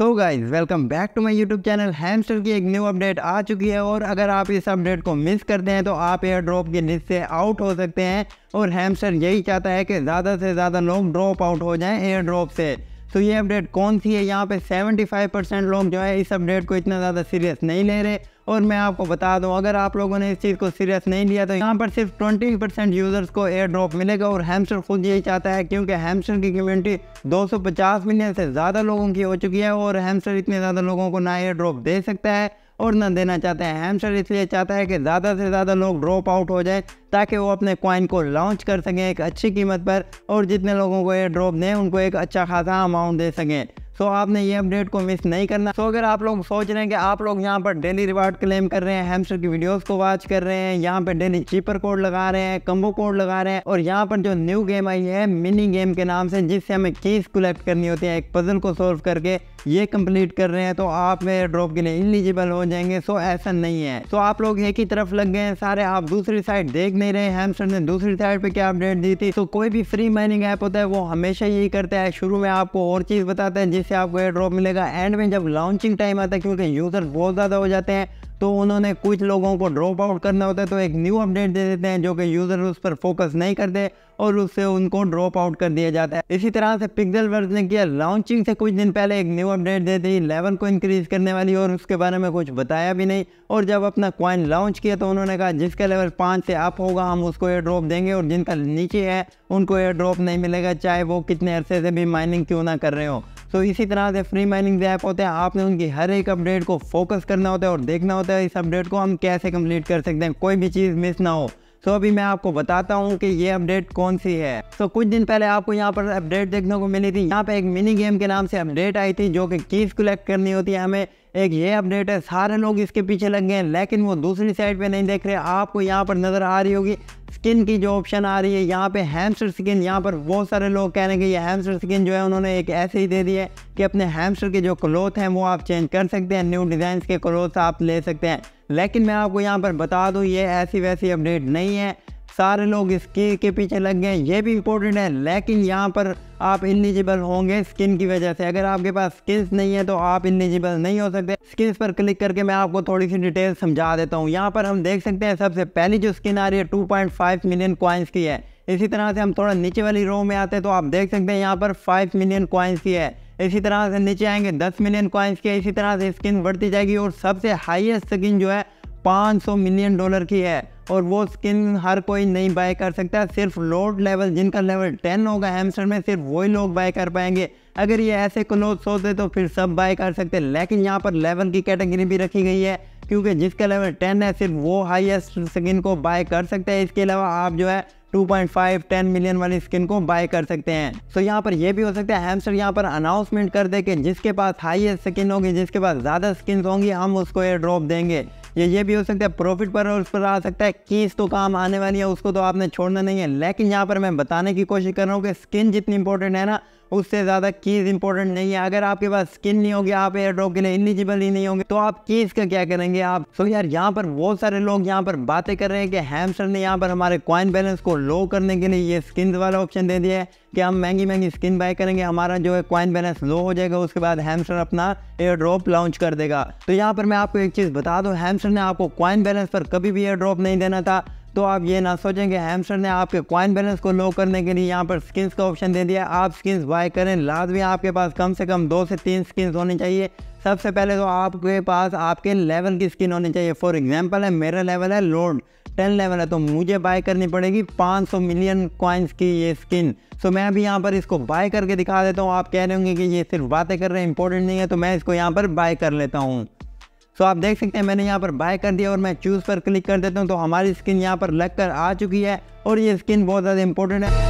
so guys welcome back to my YouTube channel Hamster की एक new update आ चुकी है और अगर आप इस अपडेट को मिस करते हैं तो आप एयर ड्रॉप के लिस्ट से आउट हो सकते हैं और हैमस्टर यही चाहता है कि ज़्यादा से ज़्यादा लोग ड्रॉप आउट हो जाएं एयर ड्रॉप से तो ये अपडेट कौन सी है यहाँ पे 75 परसेंट लोग जो है इस अपडेट को इतना ज़्यादा सीरियस नहीं ले रहे और मैं आपको बता दूं अगर आप लोगों ने इस चीज़ को सीरियस नहीं लिया तो यहाँ पर सिर्फ 20 परसेंट यूज़र्स को एयर ड्रॉप मिलेगा और हैमस्टर खुद यही चाहता है क्योंकि हैमस्टर की कम्यूनिटी 250 मिलियन से ज़्यादा लोगों की हो चुकी है और हैमस्टर इतने ज़्यादा लोगों को ना एयर ड्रॉप दे सकता है और न देना चाहते हैं हैमस्टर इसलिए चाहता है कि ज़्यादा से ज़्यादा लोग ड्रॉप आउट हो जाए ताकि वो अपने कॉइन को लॉन्च कर सकें एक अच्छी कीमत पर और जितने लोगों को ये ड्रॉप दें उनको एक अच्छा खासा अमाउंट दे सकें सो तो आपने ये अपडेट को मिस नहीं करना सो अगर आप लोग सोच रहे हैं कि आप लोग यहाँ पर डेली रिवार्ड क्लेम कर रहे हैं हेमस्टर की वीडियोस को वॉच कर रहे हैं यहाँ पर डेली चीपर कोड लगा रहे हैं कम्बो कोड लगा रहे हैं और यहाँ पर जो न्यू गेम आई है मिनी गेम के नाम से जिससे हमें चीज कलेक्ट करनी होती है एक पजल को सोल्व करके ये कंप्लीट कर रहे हैं तो आप मेरे ड्रॉप के लिए इलिजिबल हो जाएंगे सो ऐसा नहीं है तो आप लोग एक ही तरफ लग गए हैं सारे आप दूसरी साइड देख नहीं रहे हैं ने दूसरी साइड पे क्या अपडेट दी थी तो कोई भी फ्री माइनिंग ऐप होता है वो हमेशा यही करता है शुरू में आपको और चीज़ बताते हैं जिस से आपको एयर ड्रॉप मिलेगा एंड में जब लॉन्चिंग टाइम आता है क्योंकि यूज़र बहुत ज़्यादा हो जाते हैं तो उन्होंने कुछ लोगों को ड्रॉप आउट करना होता है तो एक न्यू अपडेट दे देते हैं जो कि यूज़र उस पर फोकस नहीं करते और उससे उनको ड्रॉप आउट कर दिया जाता है इसी तरह से पिक्सल वर्ज ने किया लॉन्चिंग से कुछ दिन पहले एक न्यू अपडेट दे दी लेवल को इंक्रीज करने वाली और उसके बारे में कुछ बताया भी नहीं और जब अपना क्वाइन लॉन्च किया तो उन्होंने कहा जिसका लेवल पाँच से अप होगा हम उसको एयर ड्रॉप देंगे और जिनका नीचे है उनको एयर ड्रॉप नहीं मिलेगा चाहे वो कितने अरसे से भी माइनिंग क्यों ना कर रहे हो सो इसी तरह से फ्री माइनिंग ऐप होते हैं आपने उनकी हर एक अपडेट को फोकस करना होता है और देखना होता है इस अपडेट को हम कैसे कंप्लीट कर सकते हैं कोई भी चीज़ मिस ना हो सो तो अभी मैं आपको बताता हूँ कि ये अपडेट कौन सी है सो तो कुछ दिन पहले आपको यहाँ पर अपडेट देखने को मिली थी यहाँ पे एक मिनी गेम के नाम से अपडेट आई थी जो कि कीज कलेक्ट करनी होती है हमें एक ये अपडेट है सारे लोग इसके पीछे लग गए हैं लेकिन वो दूसरी साइड पे नहीं देख रहे आपको यहाँ पर नज़र आ रही होगी स्किन की जो ऑप्शन आ रही है यहाँ पे हैमस्टर स्किन यहाँ पर बहुत सारे लोग कह रहे हैं कि ये हैमस्टर स्किन जो है उन्होंने एक ऐसे ही दे दी है कि अपने हैमस्टर के जो क्लोथ हैं वो आप चेंज कर सकते हैं न्यू डिज़ाइन के क्लोथ आप ले सकते हैं लेकिन मैं आपको यहाँ पर बता दूँ ये ऐसी वैसी अपडेट नहीं है सारे लोग स्किन के पीछे लग गए ये भी इम्पोर्टेंट है लेकिन यहाँ पर आप इलिजिबल होंगे स्किन की वजह से अगर आपके पास स्किल्स नहीं है तो आप इलिजिबल नहीं हो सकते स्किल्स पर क्लिक करके मैं आपको थोड़ी सी डिटेल समझा देता हूँ यहाँ पर हम देख सकते हैं सबसे पहली जो स्किन आ रही है टू मिलियन कॉइन्स की है इसी तरह से हम थोड़ा नीचे वाली रो में आते हैं तो आप देख सकते हैं यहाँ पर फाइव मिलियन कॉइन्स की है इसी तरह से नीचे आएंगे दस मिलियन कॉइन्स के इसी तरह से स्किन बढ़ती जाएगी और सबसे हाईएस्ट स्किन जो है 500 मिलियन डॉलर की है और वो स्किन हर कोई नहीं बाय कर सकता सिर्फ लोड लेवल जिनका लेवल 10 होगा हेमस्टर में सिर्फ वही लोग बाय कर पाएंगे अगर ये ऐसे क्लोथ्स होते तो फिर सब बाय कर सकते लेकिन यहाँ पर लेवल की कैटेगरी भी रखी गई है क्योंकि जिसका लेवल टेन है सिर्फ वो हाईएस्ट स्किन को बाय कर सकते हैं इसके अलावा आप जो है 2.5 10 मिलियन वाली स्किन को बाय कर सकते हैं सो so, यहाँ पर यह भी हो सकता है हेमस्टर यहाँ पर अनाउंसमेंट कर दे कि जिसके पास हाईएस्ट स्किन होगी जिसके पास ज़्यादा स्किन होंगी हम उसको एयर ड्रॉप देंगे ये ये भी हो सकता है प्रॉफिट पर उस पर आ सकता है कीस तो काम आने वाली है उसको तो आपने छोड़ना नहीं है लेकिन यहाँ पर मैं बताने की कोशिश कर रहा हूँ कि स्किन जितनी इंपॉर्टेंट है ना उससे ज़्यादा कीज़ इंपॉर्टेंट नहीं है अगर आपके पास स्किन नहीं होगी आप एयर ड्रॉप के लिए इलिजिबल ही नहीं होंगे तो आप कीज़ का क्या करेंगे आप सो यार यहाँ पर बहुत सारे लोग यहाँ पर बातें कर रहे हैं कि हैमस्टर ने यहाँ पर हमारे कॉइन बैलेंस को लो करने के लिए ये स्किन वाला ऑप्शन दे दिया है कि हम महंगी महंगी स्किन बाय करेंगे हमारा जो है कॉइन बैलेंस लो हो जाएगा उसके बाद हैमस्टर अपना एयर ड्रॉप लॉन्च कर देगा तो यहाँ पर मैं आपको एक चीज़ बता दूँ हैमस्टर ने आपको कॉइन बैलेंस पर कभी भी एयर ड्रॉप नहीं देना था तो आप ये ना सोचें कि हेमस्टर ने आपके कॉइन बैलेंस को लो करने के लिए यहाँ पर स्किन्स का ऑप्शन दे दिया आप स्किन्स बाय करें लाजमी आपके पास कम से कम दो से तीन स्किन्स होनी चाहिए सबसे पहले तो आपके पास आपके लेवल की स्किन होनी चाहिए फॉर एग्जाम्पल है मेरा लेवल है लोड टेन लेवल है तो मुझे बाय करनी पड़ेगी 500 मिलियन कॉइन्स की ये स्किन सो मैं अभी यहाँ पर इसको बाय करके दिखा देता हूँ आप कह रहे होंगे कि ये सिर्फ बातें कर रहे हैं इंपॉर्टेंट नहीं है तो मैं इसको यहाँ पर बाय कर लेता हूँ सो आप देख सकते हैं मैंने यहाँ पर बाय कर दिया और मैं चूज़ पर क्लिक कर देता हूँ तो हमारी स्किन यहाँ पर लग कर आ चुकी है और ये स्किन बहुत ज़्यादा इंपॉर्टेंट है